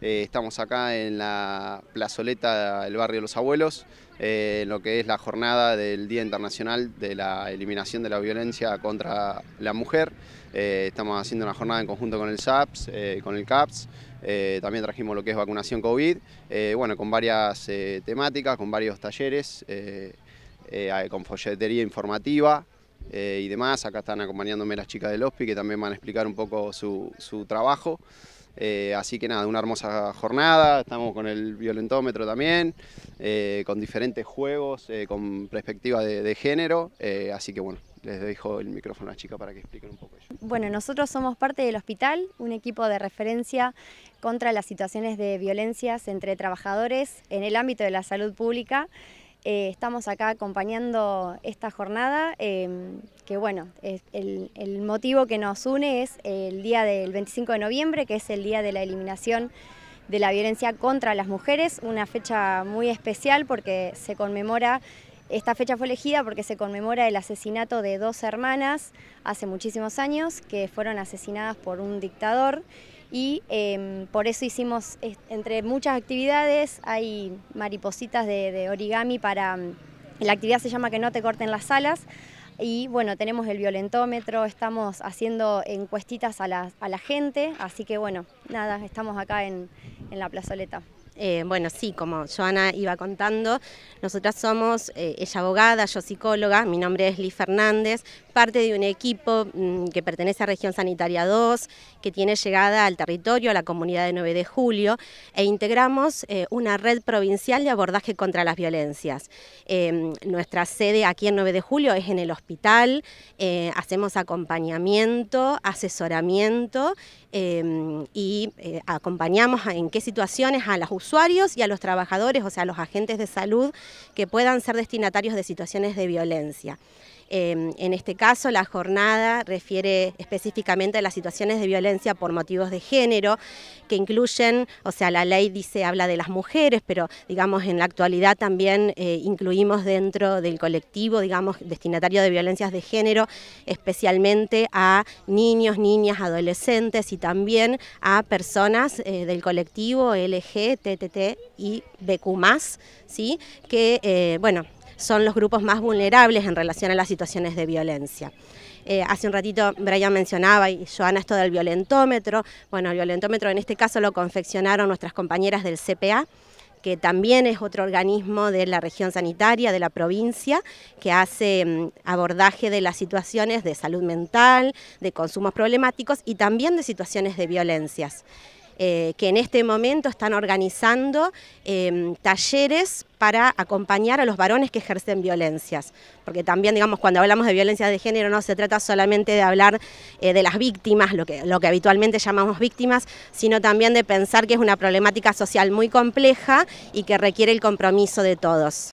Eh, estamos acá en la plazoleta del barrio de Los Abuelos, eh, en lo que es la jornada del Día Internacional de la Eliminación de la Violencia contra la Mujer. Eh, estamos haciendo una jornada en conjunto con el SAPS, con el CAPS. también trajimos lo que es vacunación COVID, bueno, con varias temáticas, con varios talleres, con folletería informativa, y demás. Acá están acompañándome las chicas del OSPI que también van a explicar un poco su, su trabajo. Eh, así que nada, una hermosa jornada, estamos con el violentómetro también, eh, con diferentes juegos, eh, con perspectiva de, género, así que bueno, les dejo el micrófono a la chica para que expliquen un poco ello. Bueno, nosotros somos parte del hospital, un equipo de referencia contra las situaciones de violencias entre trabajadores en el ámbito de la salud pública. Eh, estamos acá acompañando esta jornada, em, que bueno, el, el, motivo que nos une es el día del 25 de noviembre, que es el día de la eliminación de la violencia contra las mujeres, una fecha muy especial porque se conmemora, esta fecha fue elegida porque se conmemora el asesinato de dos hermanas hace muchísimos años que fueron asesinadas por un dictador y em, por eso hicimos, entre muchas actividades, hay maripositas de, origami para... Em, la actividad se llama Que no te corten las alas y bueno, tenemos el violentómetro, estamos haciendo encuestitas a la, a la gente, así que bueno, nada, estamos acá en, en la plazoleta. Eh, bueno, sí, como Joana iba contando, nosotras somos, eh, ella abogada, yo psicóloga, mi nombre es Liz Fernández, parte de un equipo mm, que pertenece a Región Sanitaria 2, que tiene llegada al territorio, a la comunidad de 9 de julio, e integramos eh, una red provincial de abordaje contra las violencias. Em, nuestra sede aquí en 9 de julio es en el hospital, hacemos acompañamiento, asesoramiento Em, y eh, acompañamos en qué situaciones a los usuarios y a los trabajadores, o sea, a los agentes de salud que puedan ser destinatarios de situaciones de violencia. Em, en este caso, la jornada refiere específicamente a las situaciones de violencia por motivos de género, que incluyen, o sea, la ley dice, habla de las mujeres, pero digamos en la actualidad también eh, incluimos dentro del colectivo, digamos, destinatario de violencias de género, especialmente a niños, niñas, adolescentes y también a personas eh, del colectivo LG, TTT y BQ+, ¿sí? que, eh, bueno, son los grupos más vulnerables en relación a las situaciones de violencia. Eh, hace un ratito Brian mencionaba y Joana esto del violentómetro. Bueno, el violentómetro en este caso lo confeccionaron nuestras compañeras del CPA que también es otro organismo de la región sanitaria de la provincia que hace mm, abordaje de las situaciones de salud mental, de consumos problemáticos y también de situaciones de violencias. Eh, que en este momento están organizando em, talleres para acompañar a los varones que ejercen violencias. Porque también, digamos, cuando hablamos de violencia de género no se trata solamente de hablar eh, de las víctimas, lo que habitualmente llamamos víctimas, sino también de pensar que es una problemática social muy compleja y que requiere el compromiso de todos.